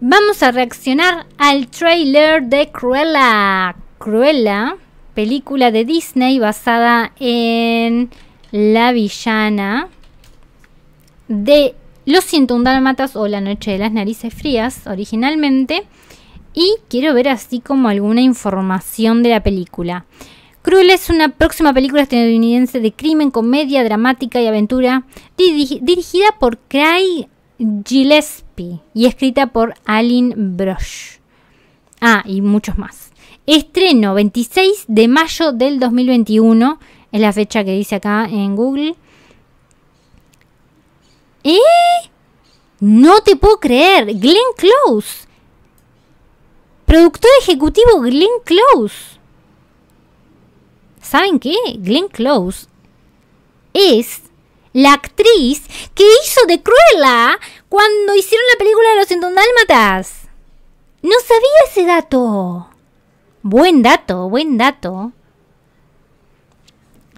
Vamos a reaccionar al trailer de Cruella. Cruella, película de Disney basada en la villana de Los 101 Dálmatas o La Noche de las Narices Frías originalmente. Y quiero ver así como alguna información de la película. Cruella es una próxima película estadounidense de crimen, comedia, dramática y aventura dirigida por Craig Gillespie y escrita por Aline Brosh. Ah, y muchos más. Estreno 26 de mayo del 2021, es la fecha que dice acá en Google. ¿Eh? No te puedo creer, Glenn Close. Productor ejecutivo Glenn Close. ¿Saben qué? Glenn Close es la actriz que hizo de Cruella cuando hicieron la película de los Dálmatas. No sabía ese dato. Buen dato, buen dato.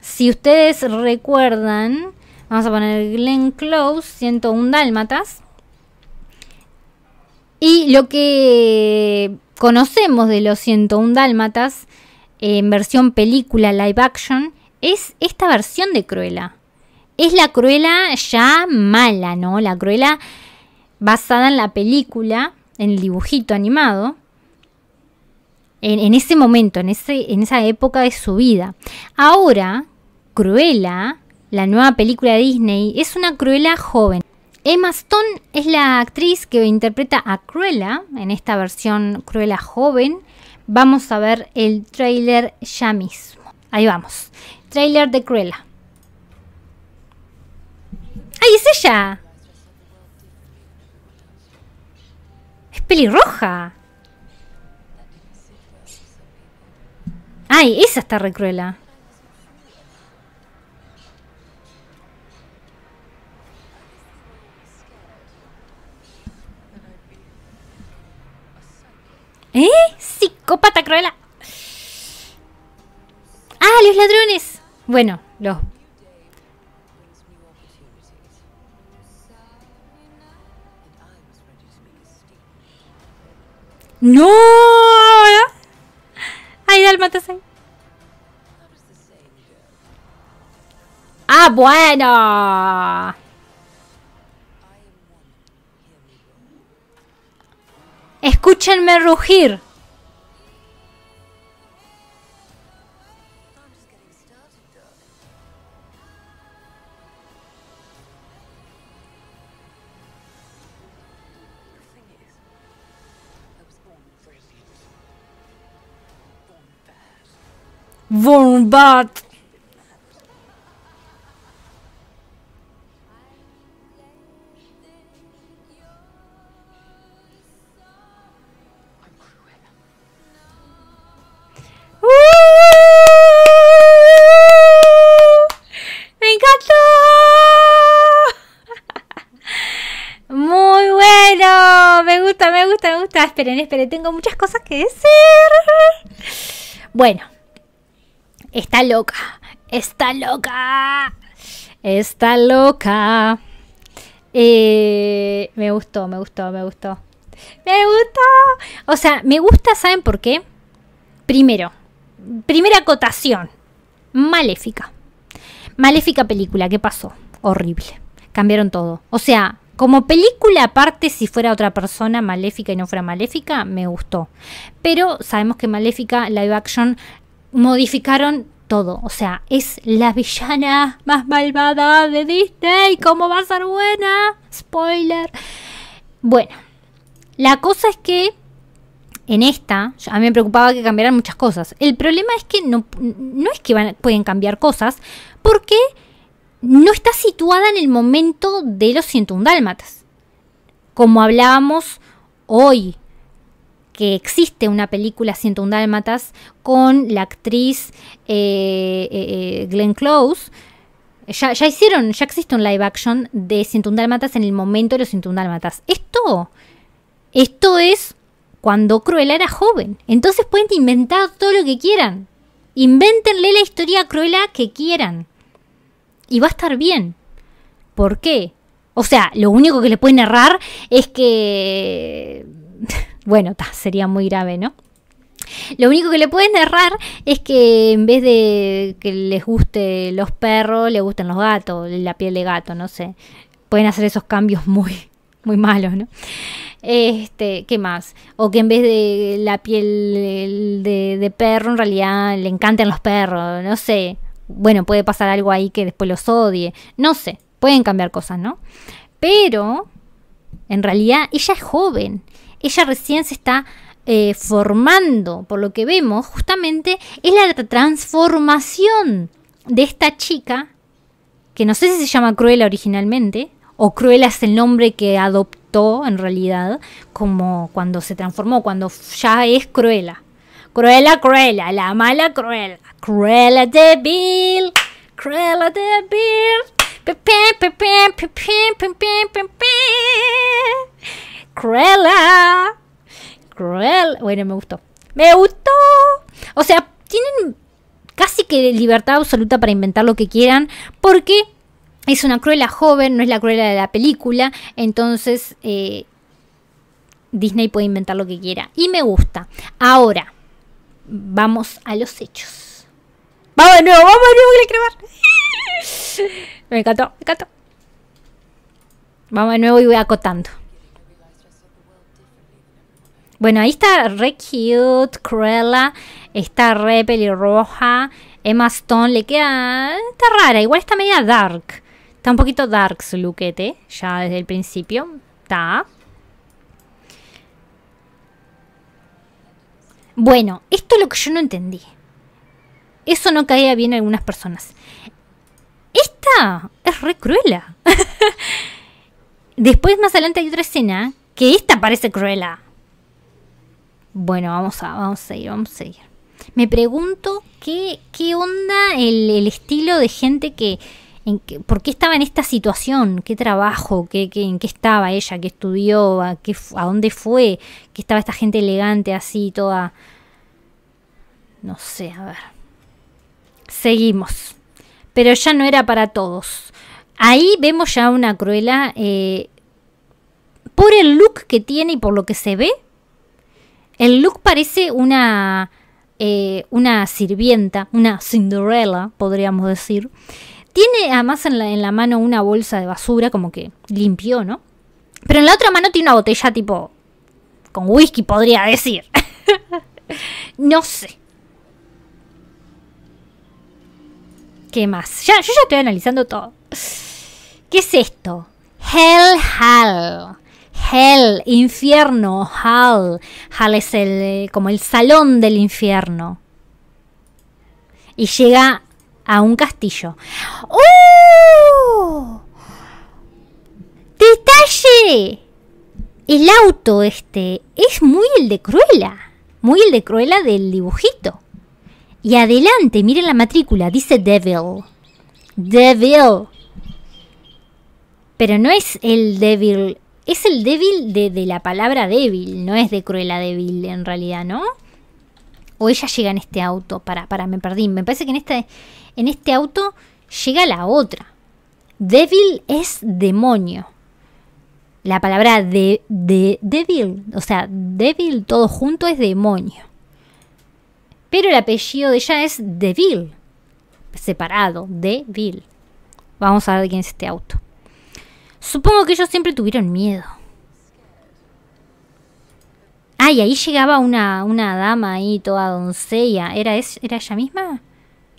Si ustedes recuerdan, vamos a poner Glenn Close, 101 Dálmatas. Y lo que conocemos de los 101 Dálmatas en versión película live action es esta versión de Cruella es la Cruella ya mala, ¿no? La Cruella basada en la película, en el dibujito animado. En, ese momento, en, en esa época de su vida. Ahora, Cruella, la nueva película de Disney, es una Cruella joven. Emma Stone es la actriz que interpreta a Cruella en esta versión Cruella joven. Vamos a ver el tráiler ya mismo. Ahí vamos. Trailer de Cruella es ella? Es pelirroja. Ay, esa está re cruela. ¿Eh? Psicópata cruela. Ah, los ladrones. Bueno, los ¡No! ¡Ay, matase. ¡Ah, bueno! Escúchenme rugir. ¡Woo! ¡Uh! ¡Me encantó! Muy bueno, me gusta, me gusta, me gusta. Esperen, esperen, tengo muchas cosas que decir. Bueno. Está loca. Está loca. Está loca. Eh, me gustó, me gustó, me gustó. Me gustó. O sea, me gusta, ¿saben por qué? Primero, primera acotación. Maléfica. Maléfica película, ¿qué pasó? Horrible. Cambiaron todo. O sea, como película aparte, si fuera otra persona maléfica y no fuera maléfica, me gustó. Pero sabemos que maléfica live action modificaron todo. O sea, es la villana más malvada de Disney. ¿Cómo va a ser buena? Spoiler. Bueno, la cosa es que en esta, a mí me preocupaba que cambiaran muchas cosas. El problema es que no, es que pueden cambiar cosas, porque no está situada en el momento de los 101 dálmatas. Como hablábamos hoy, que existe una película 101 Dálmatas con la actriz eh, eh, eh, Glenn Close. Ya, hicieron, ya existe un live action de 101 en el momento de los 101 Esto, esto es cuando Cruella era joven. Entonces pueden inventar todo lo que quieran. Inventenle la historia a Cruella que quieran. Y va a estar bien. ¿Por qué? O sea, lo único que le pueden errar es que bueno, sería muy grave, ¿no? Lo único que le pueden errar es que en vez de que les guste los perros, le gusten los gatos, la piel de gato, no sé. Pueden hacer esos cambios muy, muy malos, ¿no? Este, ¿qué más? O que en vez de la piel de, de perro, en realidad le encantan los perros, no sé. Bueno, puede pasar algo ahí que después los odie, no sé. Pueden cambiar cosas, ¿no? Pero, en realidad, ella es joven ella recién se está eh, formando, por lo que vemos, justamente es la transformación de esta chica, que no sé si se llama Cruella originalmente, o Cruella es el nombre que adoptó en realidad, como cuando se transformó, cuando ya es Cruella. Cruella, Cruella, la mala Cruella. Cruella de Bill, Cruella de Bill. Cruella. Cruella. Bueno, me gustó. Me gustó. O sea, tienen casi que libertad absoluta para inventar lo que quieran porque es una cruela joven, no es la cruela de la película. Entonces, eh, Disney puede inventar lo que quiera. Y me gusta. Ahora, vamos a los hechos. Vamos de nuevo, vamos de nuevo, a me encantó, me encantó. Vamos de nuevo y voy acotando. Bueno, ahí está re cute, Cruella, está re pelirroja, Emma Stone le queda... está rara, igual está media dark. Está un poquito dark su luquete, ya desde el principio. Está. Bueno, esto es lo que yo no entendí. Eso no caía bien en algunas personas. Esta es re cruela. Después, más adelante, hay otra escena que esta parece cruela bueno, vamos a, vamos a seguir, vamos a seguir. Me pregunto qué, qué onda el, estilo de gente que, en por qué estaba en esta situación, qué trabajo, qué, qué, en qué estaba ella, qué estudió, a, a dónde fue, ¿Qué estaba esta gente elegante así, toda... No sé, a ver. Seguimos. Pero ya no era para todos. Ahí vemos ya una cruela... Eh, por el look que tiene y por lo que se ve, el look parece una, eh, una sirvienta, una Cinderella, podríamos decir. Tiene además en la, mano una bolsa de basura, como que limpió, ¿no? Pero en la otra mano tiene una botella tipo con whisky, podría decir. no sé. ¿Qué más? Ya, yo ya estoy analizando todo. ¿Qué es esto? Hell Hall hell, infierno, Hall. Hall es el, como el salón del infierno. Y llega a un castillo. ¡Oh! ¡Detalle! El auto este es muy el de Cruella. Muy el de Cruella del dibujito. Y adelante, miren la matrícula, dice Devil. Devil. Pero no es el Devil es el débil de, la palabra débil, no es de a débil en realidad, ¿no? O ella llega en este auto, para, para, me perdí. Me parece que en este, en este auto llega la otra. Débil es demonio. La palabra de, de débil, o sea, débil todo junto es demonio. Pero el apellido de ella es débil, separado, débil. Vamos a ver quién es este auto. Supongo que ellos siempre tuvieron miedo. Ay, ahí llegaba una, una dama ahí, toda doncella. ¿Era, ¿Era ella misma?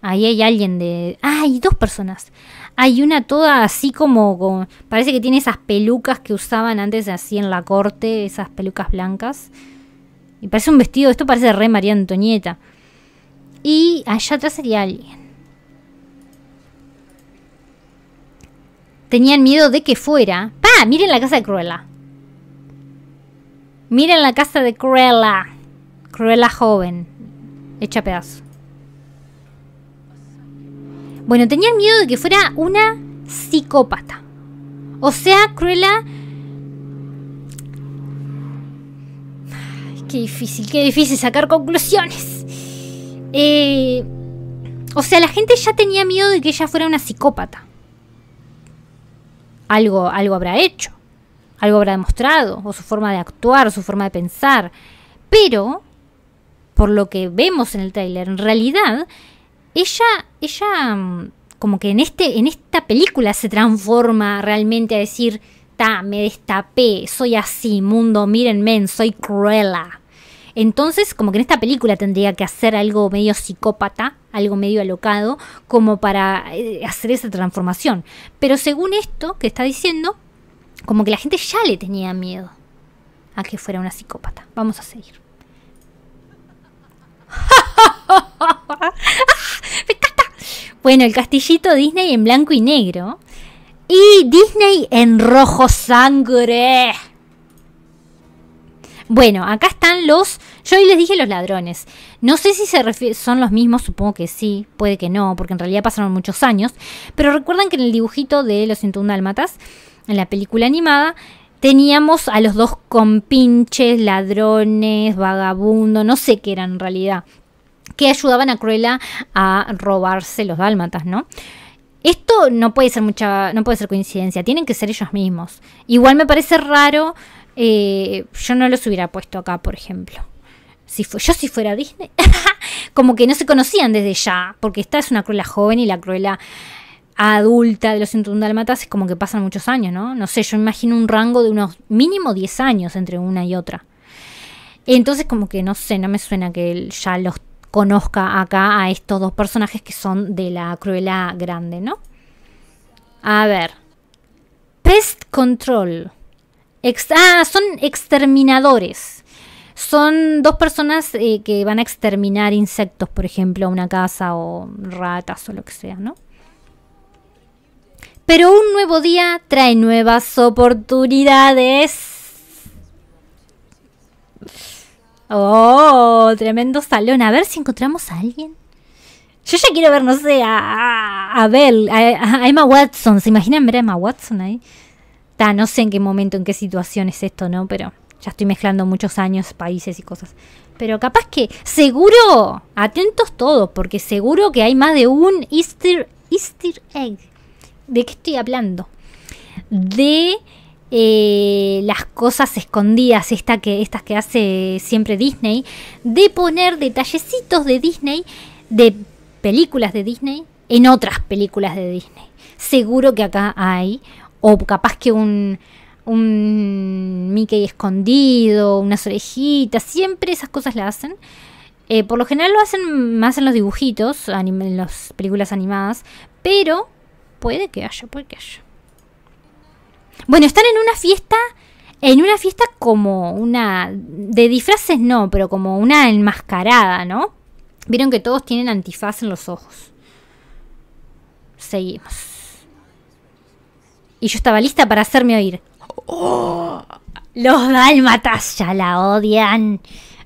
Ahí hay alguien de... Ay, ah, hay dos personas. Hay una toda así como... Parece que tiene esas pelucas que usaban antes así en la corte, esas pelucas blancas. Y parece un vestido, esto parece re María Antonieta. Y allá atrás sería alguien. Tenían miedo de que fuera. ¡Pah! Miren la casa de Cruella. Miren la casa de Cruella. Cruella joven. Hecha pedazo. Bueno, tenían miedo de que fuera una psicópata. O sea, Cruella... qué difícil, qué difícil sacar conclusiones. Eh, o sea, la gente ya tenía miedo de que ella fuera una psicópata algo, algo habrá hecho, algo habrá demostrado, o su forma de actuar, su forma de pensar. Pero, por lo que vemos en el tráiler, en realidad, ella, ella mm, como que en, este, en esta película se transforma realmente a decir, ta, me destapé, soy así, mundo, mírenme, soy cruela. Entonces, como que en esta película tendría que hacer algo medio psicópata, algo medio alocado, como para eh, hacer esa transformación. Pero según esto que está diciendo, como que la gente ya le tenía miedo a que fuera una psicópata. Vamos a seguir. ¡Me Bueno, el castillito Disney en blanco y negro. Y Disney en rojo sangre. Bueno, acá están los yo hoy les dije los ladrones. No sé si son los mismos, supongo que sí, puede que no, porque en realidad pasaron muchos años. Pero recuerdan que en el dibujito de Los 101 Dálmatas, en la película animada, teníamos a los dos compinches, ladrones, vagabundo, no sé qué eran en realidad, que ayudaban a Cruella a robarse los dálmatas, ¿no? Esto no puede ser mucha, no puede ser coincidencia, tienen que ser ellos mismos. Igual me parece raro, eh, yo no los hubiera puesto acá, por ejemplo yo si fuera Disney, como que no se conocían desde ya, porque esta es una cruela joven y la cruela adulta de los 101 Dalmatas es como que pasan muchos años, ¿no? No sé, yo imagino un rango de unos mínimo 10 años entre una y otra. Entonces como que no sé, no me suena que ya los conozca acá a estos dos personajes que son de la cruela grande, ¿no? A ver. Pest Control. ah, son exterminadores son dos personas eh, que van a exterminar insectos, por ejemplo, a una casa o ratas o lo que sea, ¿no? Pero un nuevo día trae nuevas oportunidades. Oh, tremendo salón. A ver si encontramos a alguien. Yo ya quiero ver, no sé, a, a a, Emma Watson. ¿Se imaginan ver a Emma Watson ahí? Ta, no sé en qué momento, en qué situación es esto, ¿no? Pero ya estoy mezclando muchos años, países y cosas. Pero capaz que, seguro, atentos todos, porque seguro que hay más de un Easter, Easter egg. ¿De qué estoy hablando? De eh, las cosas escondidas, esta que, estas que hace siempre Disney, de poner detallecitos de Disney, de películas de Disney, en otras películas de Disney. Seguro que acá hay, o capaz que un, un Mickey escondido, unas orejitas, siempre esas cosas la hacen. Eh, por lo general lo hacen más en los dibujitos, en las películas animadas, pero puede que haya, puede que haya. Bueno, están en una fiesta, en una fiesta como una, de disfraces no, pero como una enmascarada, ¿no? Vieron que todos tienen antifaz en los ojos. Seguimos. Y yo estaba lista para hacerme oír. Oh, los dálmatas ya la odian.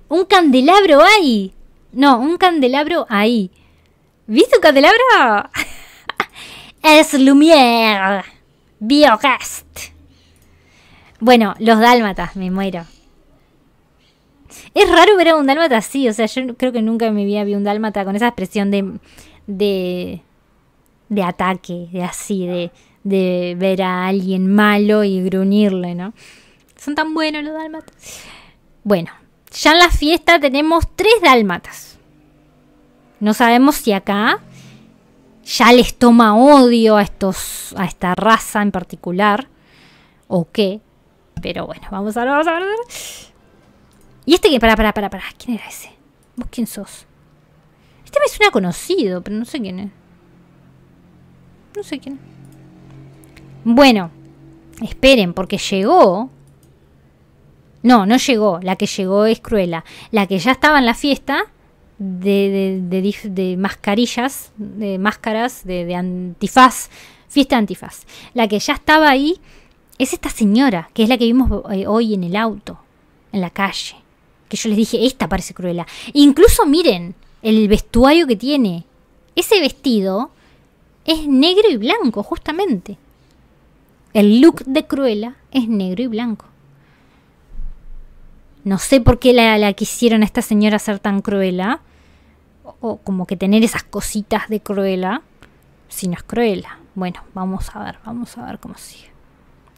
Un candelabro ahí. No, un candelabro ahí. ¿Viste un candelabro? es Lumière. ¡Biocast! Bueno, los dálmatas, me muero. Es raro ver a un dálmata así, o sea, yo creo que nunca en mi vida vi un dálmata con esa expresión de. de. de ataque, de así, de de ver a alguien malo y gruñirle, ¿no? Son tan buenos los dálmatas. Bueno, ya en la fiesta tenemos tres dálmatas. No sabemos si acá ya les toma odio a estos a esta raza en particular o qué, pero bueno, vamos a ver, vamos a ver. Y este que para para para para, ¿quién era ese? ¿Vos quién sos? Este me suena conocido, pero no sé quién es. No sé quién bueno, esperen, porque llegó. No, no llegó. La que llegó es Cruella. La que ya estaba en la fiesta de, mascarillas, de máscaras, de, antifaz. Fiesta antifaz. La que ya estaba ahí es esta señora, que es la que vimos eh, hoy en el auto, en la calle. Que yo les dije, esta parece cruela. Incluso miren el vestuario que tiene. Ese vestido es negro y blanco, justamente. El look de Cruella es negro y blanco. No sé por qué la, quisieron a esta señora ser tan cruela. ¿ah? O, como que tener esas cositas de cruela. Si no es cruela. Bueno, vamos a ver, vamos a ver cómo sigue.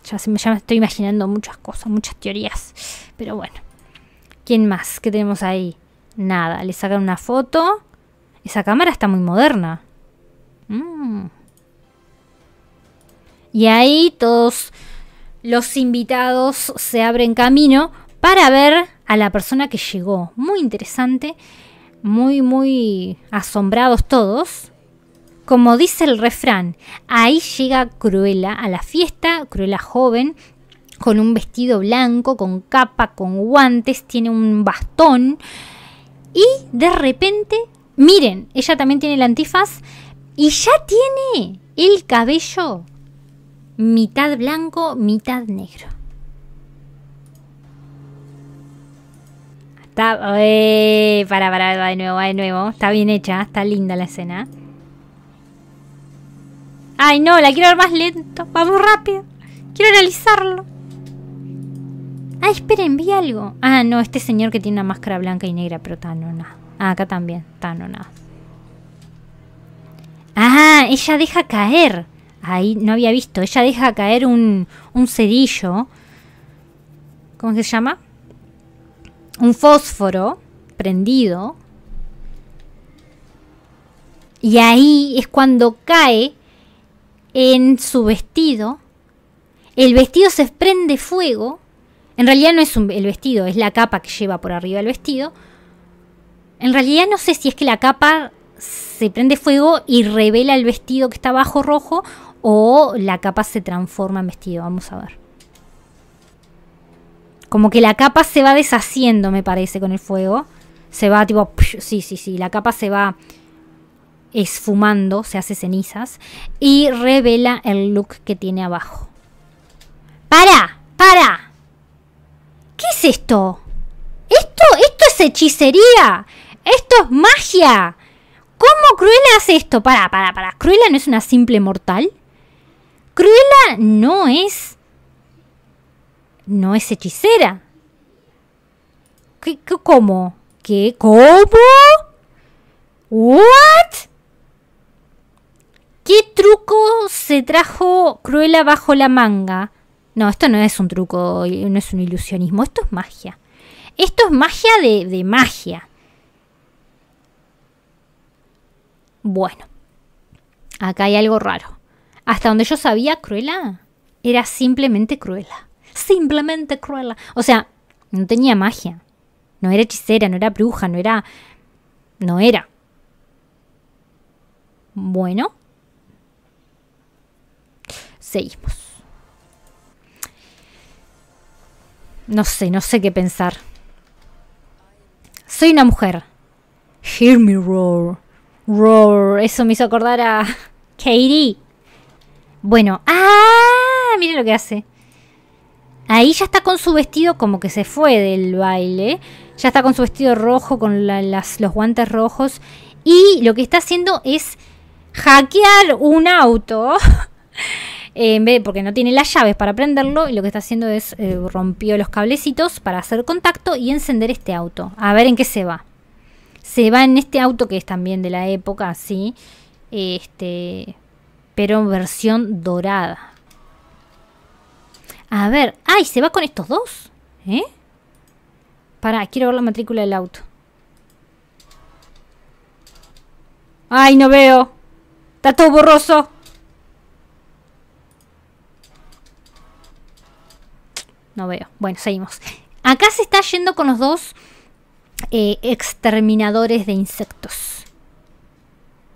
Ya, se me, estoy imaginando muchas cosas, muchas teorías. Pero bueno. ¿Quién más? ¿Qué tenemos ahí? Nada, le sacan una foto. Esa cámara está muy moderna. Mmm. Y ahí todos los invitados se abren camino para ver a la persona que llegó. Muy interesante, muy, muy asombrados todos. Como dice el refrán, ahí llega Cruella a la fiesta, Cruella joven, con un vestido blanco, con capa, con guantes, tiene un bastón. Y de repente, miren, ella también tiene el antifaz y ya tiene el cabello mitad blanco, mitad negro. Está... Eh, para, para, va de nuevo, va de nuevo. Está bien hecha, está linda la escena. Ay, no, la quiero ver más lento. Vamos rápido. Quiero analizarlo. Ah, esperen, vi algo. Ah, no, este señor que tiene una máscara blanca y negra, pero está no Ah, acá también, está no Ah, ella deja caer. Ahí no había visto. Ella deja caer un, un cerillo. ¿Cómo se llama? Un fósforo prendido. Y ahí es cuando cae en su vestido. El vestido se prende fuego. En realidad no es el vestido, es la capa que lleva por arriba el vestido. En realidad no sé si es que la capa se prende fuego y revela el vestido que está abajo rojo o la capa se transforma en vestido, vamos a ver. Como que la capa se va deshaciendo, me parece, con el fuego. Se va tipo... sí, sí, sí. La capa se va esfumando, se hace cenizas. Y revela el look que tiene abajo. ¡Para! ¡Para! ¿Qué es esto? ¿Esto, esto es hechicería? ¡Esto es magia! ¿Cómo Cruella hace esto? Para, para, para. ¿Cruella no es una simple mortal? Cruella no es. No es hechicera. ¿Qué, qué, cómo ¿Qué? ¿What? ¿Qué truco se trajo Cruella bajo la manga? No, esto no es un truco, no es un ilusionismo, esto es magia. Esto es magia de, de magia. Bueno, acá hay algo raro hasta donde yo sabía, Cruella era simplemente Cruella. Simplemente cruela. O sea, no tenía magia. No era hechicera, no era bruja, no era... No era. Bueno. Seguimos. No sé, no sé qué pensar. Soy una mujer. Hear me roar. Roar. Eso me hizo acordar a Katie. Bueno, ¡ah! Miren lo que hace. Ahí ya está con su vestido como que se fue del baile. Ya está con su vestido rojo, con las, los guantes rojos. Y lo que está haciendo es hackear un auto. Eh, porque no tiene las llaves para prenderlo. Y lo que está haciendo es eh, rompió los cablecitos para hacer contacto y encender este auto. A ver en qué se va. Se va en este auto que es también de la época, sí, Este, pero en versión dorada. A ver, ¡ay! ¿Se va con estos dos? ¿Eh? Pará, quiero ver la matrícula del auto. ¡Ay, no veo! ¡Está todo borroso! No veo. Bueno, seguimos. Acá se está yendo con los dos eh, exterminadores de insectos.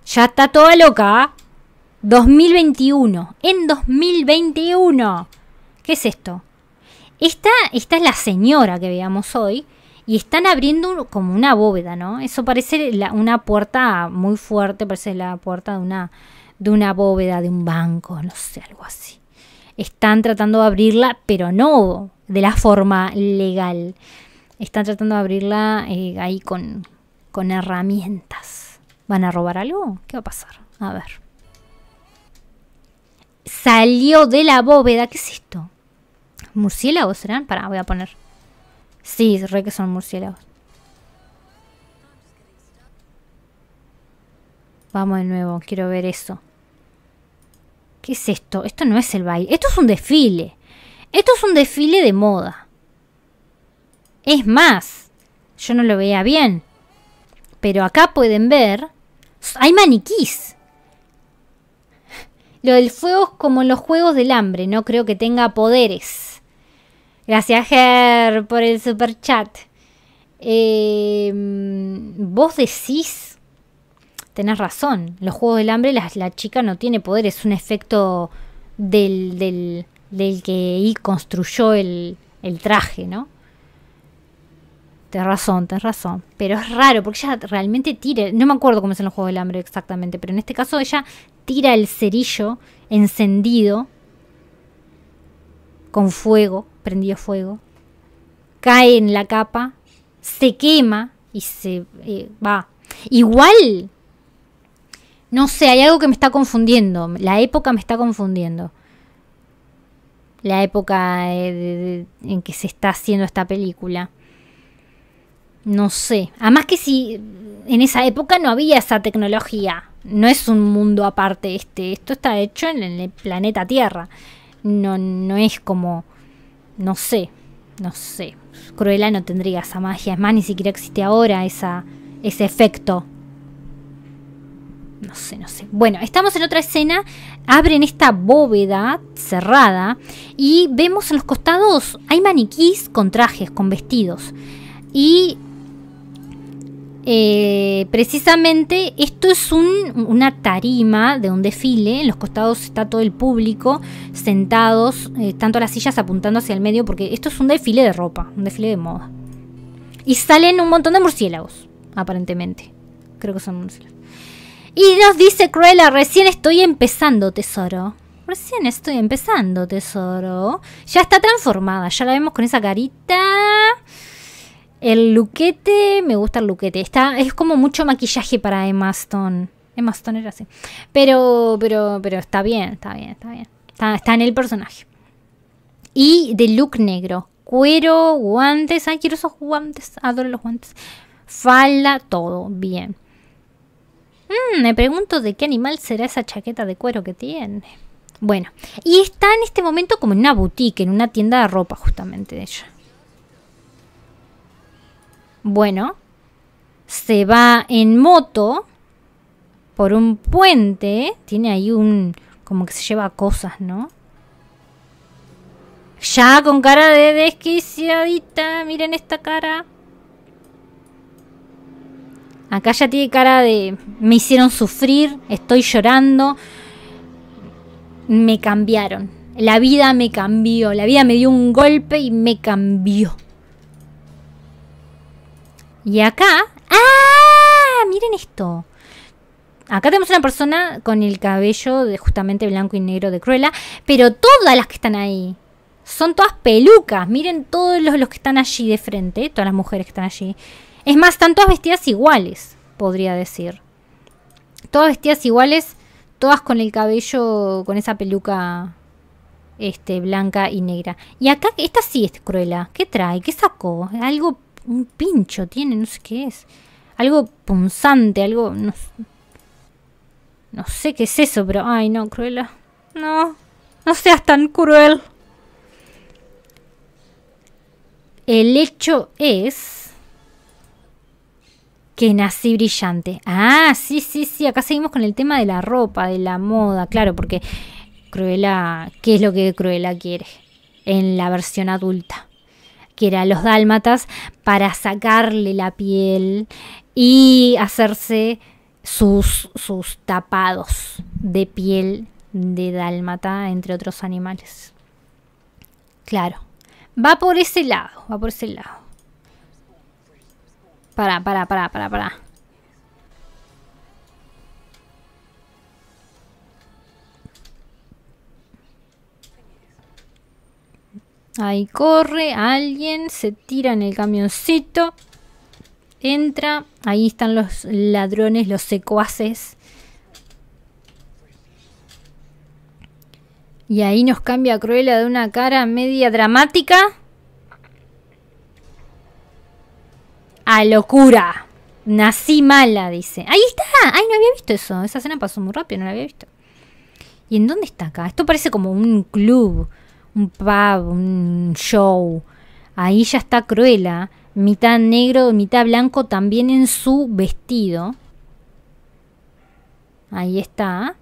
Ya está toda loca. ¿ah? 2021. En 2021. ¿Qué es esto? Esta, esta es la señora que veamos hoy y están abriendo como una bóveda, ¿no? Eso parece una puerta muy fuerte, parece la puerta de una, de una bóveda, de un banco, no sé, algo así. Están tratando de abrirla, pero no de la forma legal. Están tratando de abrirla eh, ahí con, con herramientas. ¿Van a robar algo? ¿Qué va a pasar? A ver salió de la bóveda. ¿Qué es esto? ¿Murciélagos serán? Pará, voy a poner. Sí, creo que son murciélagos. Vamos de nuevo, quiero ver eso. ¿Qué es esto? Esto no es el baile. Esto es un desfile. Esto es un desfile de moda. Es más, yo no lo veía bien. Pero acá pueden ver... Hay maniquís. Lo del fuego es como los juegos del hambre, no creo que tenga poderes. Gracias, Ger, por el super chat. Em, vos decís. Tenés razón. Los juegos del hambre, la, chica no tiene poder. Es un efecto del, del, del que construyó el, el traje, ¿no? Tienes razón, tenés razón. Pero es raro, porque ella realmente tira. No me acuerdo cómo son los juegos del hambre exactamente, pero en este caso ella tira el cerillo encendido con fuego, prendió fuego, cae en la capa, se quema y se eh, va. Igual, no sé, hay algo que me está confundiendo, la época me está confundiendo. La época eh, en que se está haciendo esta película. No sé. Además que si en esa época no había esa tecnología no es un mundo aparte este, esto está hecho en el planeta Tierra. No, no es como, no sé, no sé. Cruella no tendría esa magia, es más, ni siquiera existe ahora esa, ese efecto. No sé, no sé. Bueno, estamos en otra escena, abren esta bóveda cerrada y vemos en los costados, hay maniquís con trajes, con vestidos. Y eh, precisamente esto es una tarima de un desfile, en los costados está todo el público sentados, eh, tanto las sillas apuntando hacia el medio, porque esto es un desfile de ropa, un desfile de moda. Y salen un montón de murciélagos, aparentemente. Creo que son murciélagos. Y nos dice Cruella, recién estoy empezando, tesoro. Recién estoy empezando, tesoro. Ya está transformada, ya la vemos con esa carita el luquete, me gusta el luquete. Está, es como mucho maquillaje para Emma Stone. Emma Stone era así. Pero, pero, pero está bien, está bien, está bien. Está, en el personaje. Y de look negro. Cuero, guantes. Ay, quiero esos guantes. Adoro los guantes. Falda, todo bien. Mm, me pregunto de qué animal será esa chaqueta de cuero que tiene. Bueno, y está en este momento como en una boutique, en una tienda de ropa justamente De ella. Bueno, se va en moto por un puente. Tiene ahí un... como que se lleva cosas, ¿no? Ya con cara de desquiciadita. Miren esta cara. Acá ya tiene cara de... Me hicieron sufrir, estoy llorando. Me cambiaron. La vida me cambió. La vida me dio un golpe y me cambió. Y acá... ¡Ah! Miren esto. Acá tenemos una persona con el cabello de justamente blanco y negro de Cruella, pero todas las que están ahí son todas pelucas. Miren todos los, los que están allí de frente, todas las mujeres que están allí. Es más, están todas vestidas iguales, podría decir. Todas vestidas iguales, todas con el cabello, con esa peluca este, blanca y negra. Y acá, esta sí es Cruella. ¿Qué trae? ¿Qué sacó? Algo un pincho tiene, no sé qué es. Algo punzante, algo... No, sé qué es eso, pero... Ay, no, cruela, No, no seas tan cruel. El hecho es... Que nací brillante. Ah, sí, sí, sí. Acá seguimos con el tema de la ropa, de la moda. Claro, porque cruela, ¿Qué es lo que cruela quiere? En la versión adulta que eran los dálmatas, para sacarle la piel y hacerse sus, sus tapados de piel de dálmata, entre otros animales. Claro, va por ese lado, va por ese lado. Para, para, para, para, para. Ahí corre alguien, se tira en el camioncito, entra, ahí están los ladrones, los secuaces. Y ahí nos cambia Cruela Cruella de una cara media dramática a locura. Nací mala, dice. Ahí está. Ay, no había visto eso. Esa escena pasó muy rápido, no la había visto. ¿Y en dónde está acá? Esto parece como un club un pub, un show. Ahí ya está Cruella, mitad negro, mitad blanco, también en su vestido. Ahí está.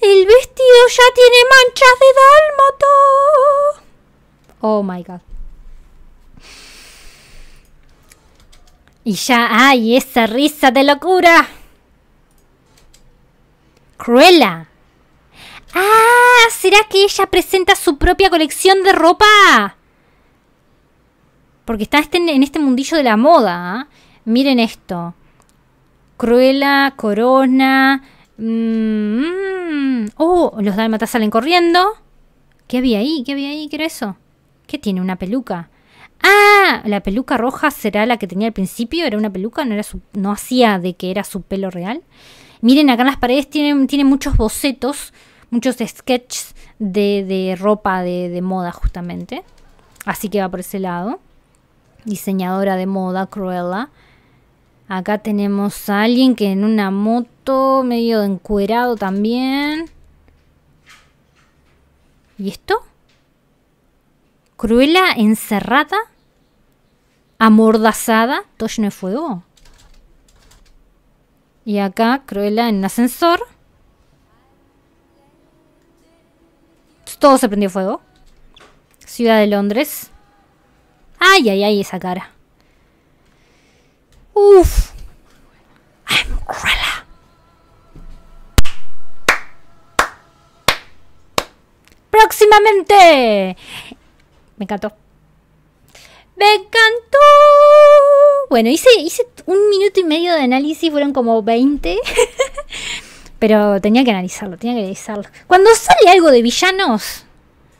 El vestido ya tiene manchas de dálmato. Oh my god. Y ya hay esa risa de locura. Cruella ¡Ah! ¿Será que ella presenta su propia colección de ropa? Porque está este en este mundillo de la moda. ¿ah? Miren esto. Cruela Corona. Mmm, oh, los dálmatas salen corriendo. ¿Qué había ahí? ¿Qué había ahí? ¿Qué era eso? ¿Qué tiene? ¿Una peluca? Ah, la peluca roja será la que tenía al principio. Era una peluca, no, era no hacía de que era su pelo real. Miren, acá en las paredes tiene muchos bocetos muchos sketches de, ropa de, moda justamente. Así que va por ese lado. Diseñadora de moda, Cruella. Acá tenemos a alguien que en una moto, medio encuerado también. ¿Y esto? Cruella encerrada, amordazada, todo no fuego. Y acá Cruella en ascensor Todo se prendió fuego. Ciudad de Londres. Ay, ay, ay, esa cara. Uf. I'm Próximamente. Me encantó. Me encantó. Bueno, hice, hice un minuto y medio de análisis, fueron como 20. Pero tenía que analizarlo, tenía que analizarlo. Cuando sale algo de villanos,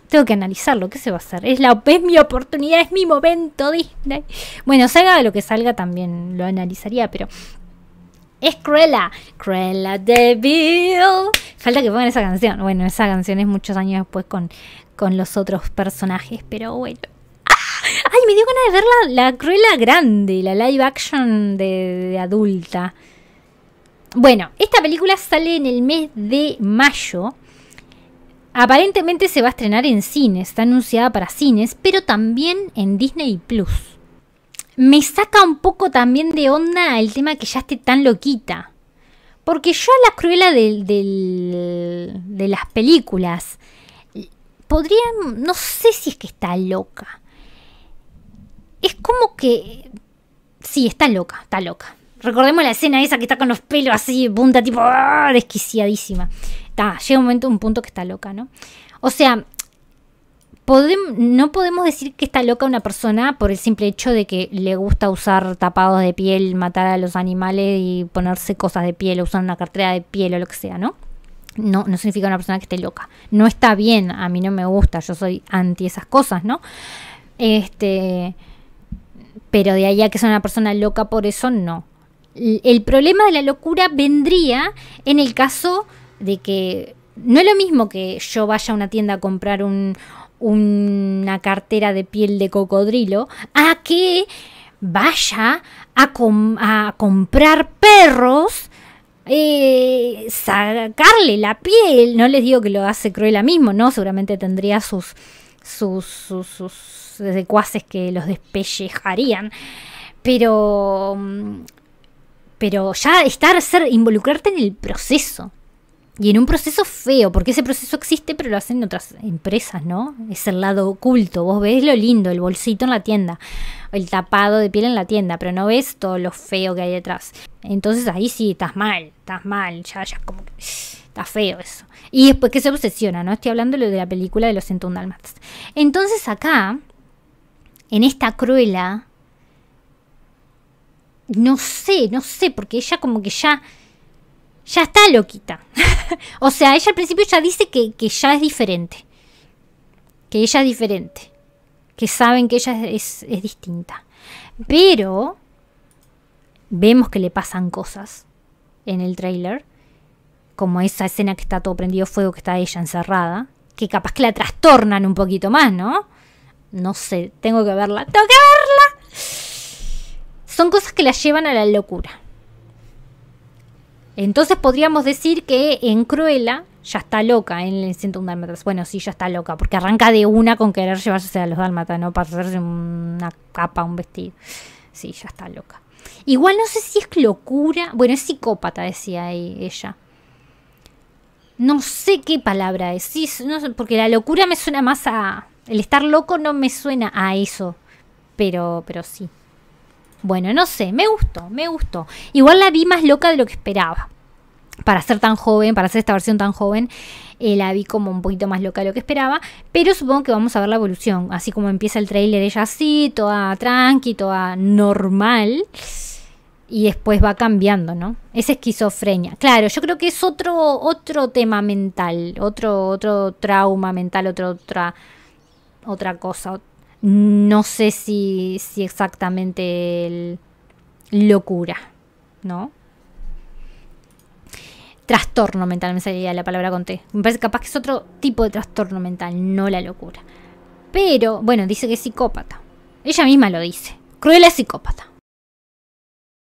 tengo que analizarlo. ¿Qué se va a hacer? Es, la, es mi oportunidad, es mi momento, Disney. Bueno, salga lo que salga, también lo analizaría, pero. Es Cruella. Cruella de Bill. Falta que pongan esa canción. Bueno, esa canción es muchos años después con, con los otros personajes, pero bueno. ¡Ah! ¡Ay! Me dio ganas de ver la, Cruella grande, la live action de adulta. Bueno, esta película sale en el mes de mayo. Aparentemente se va a estrenar en cines, está anunciada para cines, pero también en Disney Plus. Me saca un poco también de onda el tema que ya esté tan loquita. Porque yo a la cruela de, de las películas podría, no sé si es que está loca. Es como que... Sí, está loca, está loca. Recordemos la escena esa que está con los pelos así, punta, tipo, ¡ah! desquiciadísima. está llega un momento, un punto que está loca, ¿no? O sea, no podemos decir que está loca una persona por el simple hecho de que le gusta usar tapados de piel, matar a los animales y ponerse cosas de piel, o usar una cartera de piel o lo que sea, ¿no? No, no significa una persona que esté loca. No está bien, a mí no me gusta, yo soy anti esas cosas, ¿no? Este. Pero de ahí a que sea una persona loca por eso, no el problema de la locura vendría en el caso de que no es lo mismo que yo vaya a una tienda a comprar un, una cartera de piel de cocodrilo a que vaya a, comprar perros eh, sacarle la piel. No les digo que lo hace Cruella mismo, ¿no? Seguramente tendría sus, sus, sus, sus, secuaces que los despellejarían. Pero mm, pero ya estar, ser, involucrarte en el proceso. Y en un proceso feo, porque ese proceso existe, pero lo hacen otras empresas, ¿no? Es el lado oculto. Vos ves lo lindo, el bolsito en la tienda, el tapado de piel en la tienda, pero no ves todo lo feo que hay detrás. Entonces ahí sí, estás mal, estás mal, ya, ya, como que está feo eso. Y después que se obsesiona, ¿no? Estoy hablando de la película de los 101 Entonces acá, en esta cruela no sé, no sé, porque ella como que ya, ya está loquita. o sea, ella al principio ya dice que, ya es diferente, que ella es diferente, que saben que ella es, distinta. Pero vemos que le pasan cosas en el trailer, como esa escena que está todo prendido fuego, que está ella encerrada, que capaz que la trastornan un poquito más, ¿no? No sé, tengo que verla, tengo que verla son cosas que las llevan a la locura. Entonces podríamos decir que en Cruella ya está loca ¿eh? en el de un dálmatas. Bueno, sí, ya está loca, porque arranca de una con querer llevarse a los dálmatas, ¿no? Para hacerse una capa, un vestido. Sí, ya está loca. Igual no sé si es locura. Bueno, es psicópata, decía ella. No sé qué palabra es. porque la locura me suena más a. El estar loco no me suena a eso. Pero, pero sí. Bueno, no sé, me gustó, me gustó. Igual la vi más loca de lo que esperaba. Para ser tan joven, para hacer esta versión tan joven, eh, la vi como un poquito más loca de lo que esperaba. Pero supongo que vamos a ver la evolución. Así como empieza el trailer ella así, toda tranqui, toda normal y después va cambiando, ¿no? Es esquizofrenia. Claro, yo creo que es otro, otro tema mental, otro, otro trauma mental, otra, otra cosa, no sé si, exactamente el locura, ¿no? Trastorno mental, me salía la palabra con T. Me parece capaz que es otro tipo de trastorno mental, no la locura. Pero, bueno, dice que es psicópata. Ella misma lo dice. Cruel es psicópata.